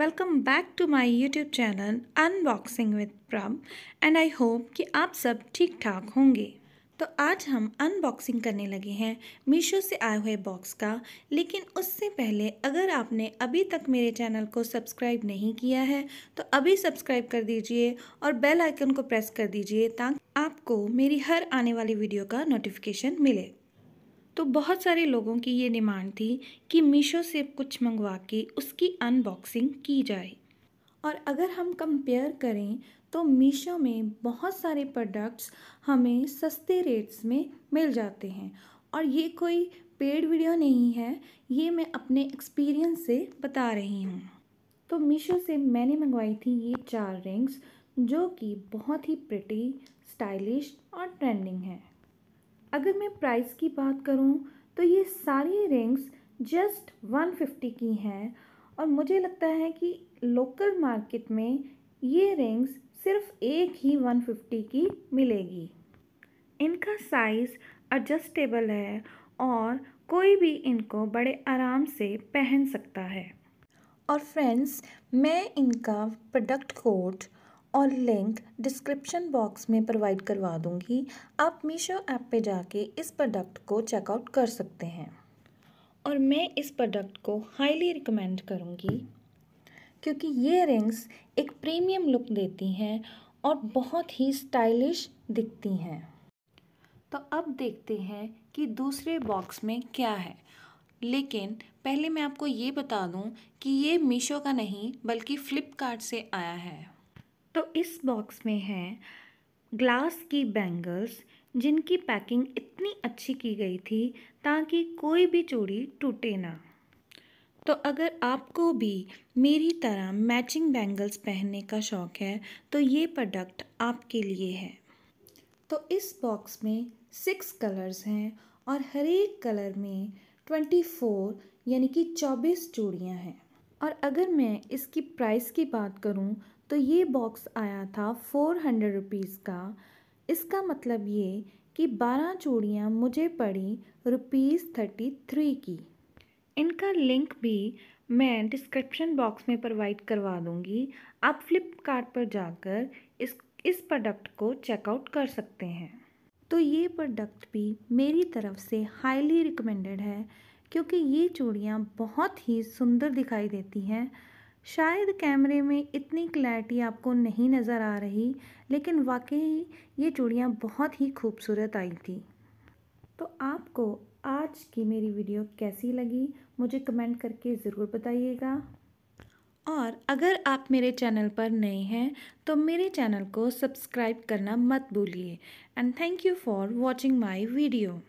welcome back to my YouTube channel unboxing with प्रम and I hope कि आप सब ठीक ठाक होंगे तो आज हम अनबॉक्सिंग करने लगे हैं मीशो से आए हुए बॉक्स का लेकिन उससे पहले अगर आपने अभी तक मेरे चैनल को सब्सक्राइब नहीं किया है तो अभी सब्सक्राइब कर दीजिए और बेल आइकन को प्रेस कर दीजिए ताकि आपको मेरी हर आने वाली वीडियो का नोटिफिकेशन मिले तो बहुत सारे लोगों की ये डिमांड थी कि मीशो से कुछ मंगवा के उसकी अनबॉक्सिंग की जाए और अगर हम कंपेयर करें तो मीशो में बहुत सारे प्रोडक्ट्स हमें सस्ते रेट्स में मिल जाते हैं और ये कोई पेड वीडियो नहीं है ये मैं अपने एक्सपीरियंस से बता रही हूँ तो मीशो से मैंने मंगवाई थी ये चार रिंग्स जो कि बहुत ही प्रिटी स्टाइलिश और ट्रेंडिंग है अगर मैं प्राइस की बात करूं तो ये सारी रिंग्स जस्ट 150 की हैं और मुझे लगता है कि लोकल मार्केट में ये रिंग्स सिर्फ एक ही 150 की मिलेगी इनका साइज़ एडजस्टेबल है और कोई भी इनको बड़े आराम से पहन सकता है और फ्रेंड्स मैं इनका प्रोडक्ट कोड और लिंक डिस्क्रिप्शन बॉक्स में प्रोवाइड करवा दूँगी आप मीशो ऐप पे जाके इस प्रोडक्ट को चेकआउट कर सकते हैं और मैं इस प्रोडक्ट को हाईली रिकमेंड करूँगी क्योंकि ये रिंग्स एक प्रीमियम लुक देती हैं और बहुत ही स्टाइलिश दिखती हैं तो अब देखते हैं कि दूसरे बॉक्स में क्या है लेकिन पहले मैं आपको ये बता दूं कि ये मीशो का नहीं बल्कि फ़्लिपकार्ट से आया है तो इस बॉक्स में है ग्लास की बैंगल्स जिनकी पैकिंग इतनी अच्छी की गई थी ताकि कोई भी चूड़ी टूटे ना तो अगर आपको भी मेरी तरह मैचिंग बैंगल्स पहनने का शौक़ है तो ये प्रोडक्ट आपके लिए है तो इस बॉक्स में सिक्स कलर्स हैं और हर एक कलर में ट्वेंटी फोर यानी कि चौबीस चूड़ियाँ हैं और अगर मैं इसकी प्राइस की बात करूं तो ये बॉक्स आया था फ़ोर हंड्रेड रुपीज़ का इसका मतलब ये कि बारह चूड़ियाँ मुझे पड़ी रुपीज़ थर्टी थ्री की इनका लिंक भी मैं डिस्क्रिप्शन बॉक्स में प्रोवाइड करवा दूँगी आप फ्लिपकार्ट पर जाकर इस इस प्रोडक्ट को चेकआउट कर सकते हैं तो ये प्रोडक्ट भी मेरी तरफ से हाईली रिकमेंडेड है क्योंकि ये चूड़ियाँ बहुत ही सुंदर दिखाई देती हैं शायद कैमरे में इतनी क्लैरिटी आपको नहीं नज़र आ रही लेकिन वाकई ये चूड़ियाँ बहुत ही खूबसूरत आई थी तो आपको आज की मेरी वीडियो कैसी लगी मुझे कमेंट करके ज़रूर बताइएगा और अगर आप मेरे चैनल पर नए हैं तो मेरे चैनल को सब्सक्राइब करना मत भूलिए and thank you for watching my video